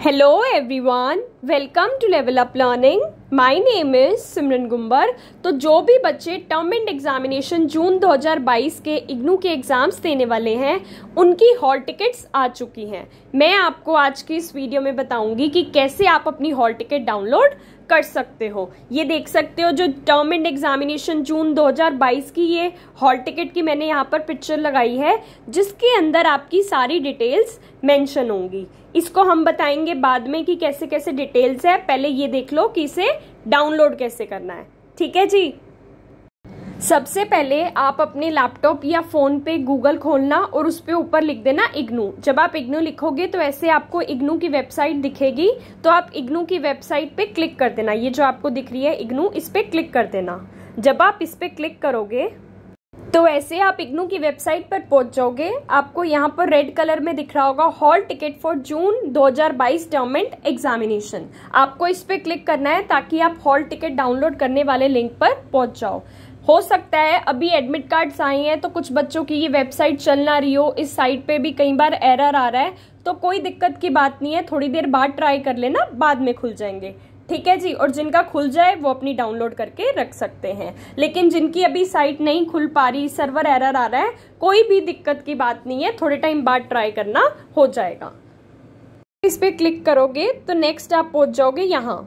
Hello everyone, welcome to Level Up Learning. My name is Simran Gumber तो जो भी बच्चे टर्म एंड एग्जामिनेशन जून 2022 के इग्नू के एग्ज़ाम्स देने वाले हैं उनकी हॉल टिकट्स आ चुकी हैं मैं आपको आज की इस वीडियो में बताऊंगी कि कैसे आप अपनी हॉल टिकट डाउनलोड कर सकते हो ये देख सकते हो जो टर्म एंड एग्जामिनेशन जून 2022 की ये हॉल टिकट की मैंने यहाँ पर पिक्चर लगाई है जिसके अंदर आपकी सारी डिटेल्स मेंशन होंगी इसको हम बताएंगे बाद में कि कैसे कैसे डिटेल्स है पहले ये देख लो कि इसे डाउनलोड कैसे करना है ठीक है जी सबसे पहले आप अपने लैपटॉप या फ़ोन पे गूगल खोलना और उस पर ऊपर लिख देना इग्नू जब आप इग्नू लिखोगे तो ऐसे आपको इग्नू की वेबसाइट दिखेगी तो आप इग्नू की वेबसाइट पे क्लिक कर देना ये जो आपको दिख रही है इग्नू इस पर क्लिक कर देना जब आप इस पर क्लिक करोगे तो ऐसे आप इग्नू की वेबसाइट पर पहुंच जाओगे आपको यहाँ पर रेड कलर में दिख रहा होगा hall ticket for June 2022 government examination आपको इस पर क्लिक करना है ताकि आप हॉल टिकट डाउनलोड करने वाले लिंक पर पहुंच जाओ हो सकता है अभी एडमिट कार्ड्स आए हैं तो कुछ बच्चों की ये वेबसाइट चल ना रही हो इस साइट पे भी कई बार एरर आ रहा है तो कोई दिक्कत की बात नहीं है थोड़ी देर बाद ट्राई कर लेना बाद में खुल जाएंगे ठीक है जी और जिनका खुल जाए वो अपनी डाउनलोड करके रख सकते हैं लेकिन जिनकी अभी साइट नहीं खुल पा रही सर्वर एरर आ रहा है कोई भी दिक्कत की बात नहीं है थोड़े टाइम बाद ट्राई करना हो जाएगा इस पर क्लिक करोगे तो नेक्स्ट आप पहुंच जाओगे यहाँ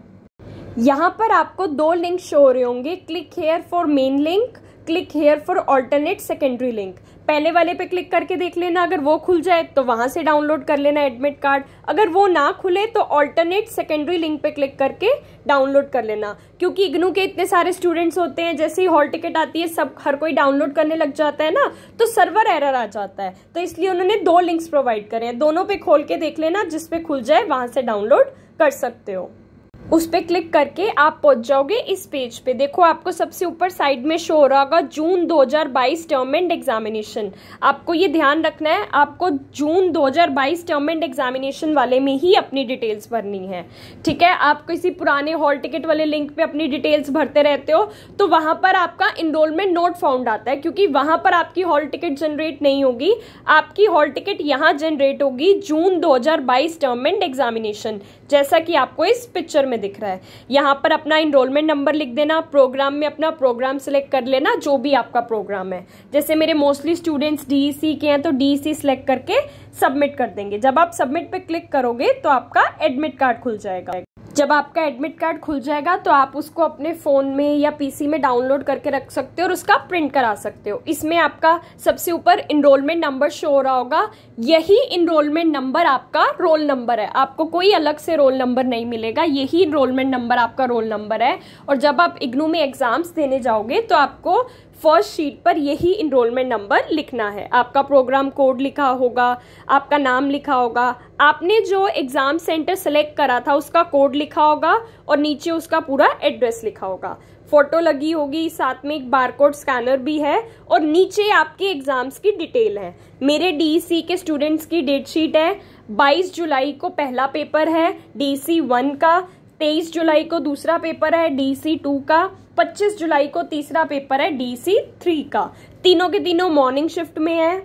यहाँ पर आपको दो लिंक शो हो रहे होंगे click here for main link click here for alternate secondary link पहले वाले पे क्लिक करके देख लेना अगर वो खुल जाए तो वहाँ से डाउनलोड कर लेना एडमिट कार्ड अगर वो ना खुले तो ऑल्टरनेट सेकेंडरी लिंक पे क्लिक करके डाउनलोड कर लेना क्योंकि इग्नू के इतने सारे स्टूडेंट्स होते हैं जैसे ही हॉल टिकट आती है सब हर कोई डाउनलोड करने लग जाता है ना तो सर्वर एरर आ जाता है तो इसलिए उन्होंने दो लिंक्स प्रोवाइड करे हैं दोनों पे खोल के देख लेना जिसपे खुल जाए वहाँ से डाउनलोड कर सकते हो उस पर क्लिक करके आप पहुंच जाओगे इस पेज पे देखो आपको सबसे ऊपर साइड में शो हो रहा होगा जून 2022 टर्म एंड एग्जामिनेशन आपको ये ध्यान रखना है आपको जून 2022 टर्म एंड एग्जामिनेशन वाले में ही अपनी डिटेल्स भरनी है ठीक है आप किसी पुराने हॉल टिकट वाले लिंक पे अपनी डिटेल्स भरते रहते हो तो वहां पर आपका इनरोलमेंट नोट फाउंड आता है क्योंकि वहां पर आपकी हॉल टिकट जनरेट नहीं होगी आपकी हॉल टिकट यहाँ जनरेट होगी जून दो टर्म एंड एग्जामिनेशन जैसा कि आपको इस पिक्चर में में दिख रहा है यहाँ पर अपना इनरोलमेंट नंबर लिख देना प्रोग्राम में अपना प्रोग्राम सेलेक्ट कर लेना जो भी आपका प्रोग्राम है जैसे मेरे मोस्टली स्टूडेंट्स डी के हैं तो डी सिलेक्ट e करके सबमिट कर देंगे जब आप सबमिट पर क्लिक करोगे तो आपका एडमिट कार्ड खुल जाएगा जब आपका एडमिट कार्ड खुल जाएगा तो आप उसको अपने फ़ोन में या पीसी में डाउनलोड करके रख सकते हो और उसका प्रिंट करा सकते हो इसमें आपका सबसे ऊपर इनरोलमेंट नंबर शो हो रहा होगा यही इनरोलमेंट नंबर आपका रोल नंबर है आपको कोई अलग से रोल नंबर नहीं मिलेगा यही इनरोलमेंट नंबर आपका रोल नंबर है और जब आप इग्नू में एग्ज़ाम्स देने जाओगे तो आपको फर्स्ट शीट पर यही इनरोलमेंट नंबर लिखना है आपका प्रोग्राम कोड लिखा होगा आपका नाम लिखा होगा आपने जो एग्ज़ाम सेंटर सेलेक्ट करा था उसका कोड लिखा होगा और नीचे उसका पूरा एड्रेस लिखा होगा फोटो लगी होगी साथ में एक बारकोड स्कैनर भी है और नीचे आपके एग्ज़ाम्स की डिटेल है मेरे डीसी e के स्टूडेंट्स की डेट शीट है 22 जुलाई को पहला पेपर है डीसी वन e का तेईस जुलाई को दूसरा पेपर है डी सी टू का पच्चीस जुलाई को तीसरा पेपर है डी सी थ्री का तीनों के तीनों मॉर्निंग शिफ्ट में है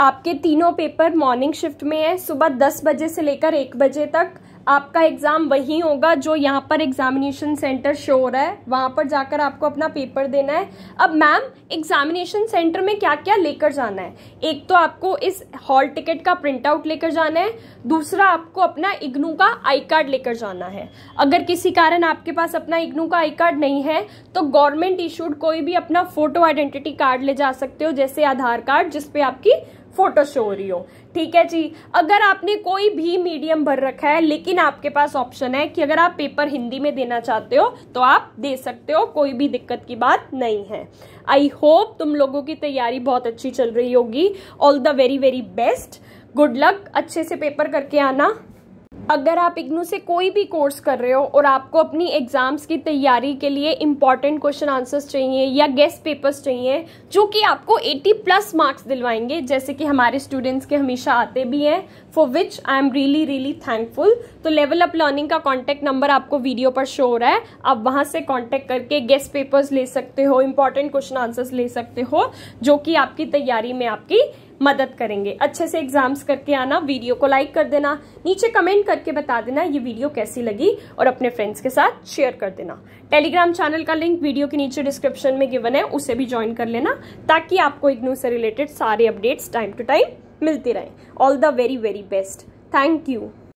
आपके तीनों पेपर मॉर्निंग शिफ्ट में है सुबह दस बजे से लेकर एक बजे तक आपका एग्ज़ाम वही होगा जो यहाँ पर एग्जामिनेशन सेंटर शो हो रहा है वहां पर जाकर आपको अपना पेपर देना है अब मैम एग्जामिनेशन सेंटर में क्या क्या लेकर जाना है एक तो आपको इस हॉल टिकट का प्रिंट आउट लेकर जाना है दूसरा आपको अपना इग्नू का आई कार्ड लेकर जाना है अगर किसी कारण आपके पास अपना इग्नू का आई कार्ड नहीं है तो गवर्नमेंट इशूड कोई भी अपना फोटो आइडेंटिटी कार्ड ले जा सकते हो जैसे आधार कार्ड जिसपे आपकी फोटो शो हो रही हो ठीक है जी अगर आपने कोई भी मीडियम भर रखा है लेकिन आपके पास ऑप्शन है कि अगर आप पेपर हिंदी में देना चाहते हो तो आप दे सकते हो कोई भी दिक्कत की बात नहीं है आई होप तुम लोगों की तैयारी बहुत अच्छी चल रही होगी all the very very best good luck अच्छे से पेपर करके आना अगर आप इग्नू से कोई भी कोर्स कर रहे हो और आपको अपनी एग्ज़ाम्स की तैयारी के लिए इंपॉर्टेंट क्वेश्चन आंसर्स चाहिए या गेस्ट पेपर्स चाहिए जो कि आपको 80 प्लस मार्क्स दिलवाएंगे जैसे कि हमारे स्टूडेंट्स के हमेशा आते भी हैं for which I am really really thankful तो लेवल अप लर्निंग का कॉन्टैक्ट नंबर आपको वीडियो पर शो हो रहा है आप वहां से कॉन्टैक्ट करके गेस्ट पेपर्स ले सकते हो इंपॉर्टेंट क्वेश्चन आंसर्स ले सकते हो जो कि आपकी तैयारी में आपकी मदद करेंगे अच्छे से एग्जाम्स करके आना वीडियो को लाइक कर देना नीचे कमेंट करके बता देना ये वीडियो कैसी लगी और अपने फ्रेंड्स के साथ शेयर कर देना टेलीग्राम चैनल का लिंक वीडियो के नीचे डिस्क्रिप्शन में गिवन है उसे भी ज्वाइन कर लेना ताकि आपको इग्नू से रिलेटेड सारे अपडेट्स टाइम टू टाइम मिलती रहे all the very very best thank you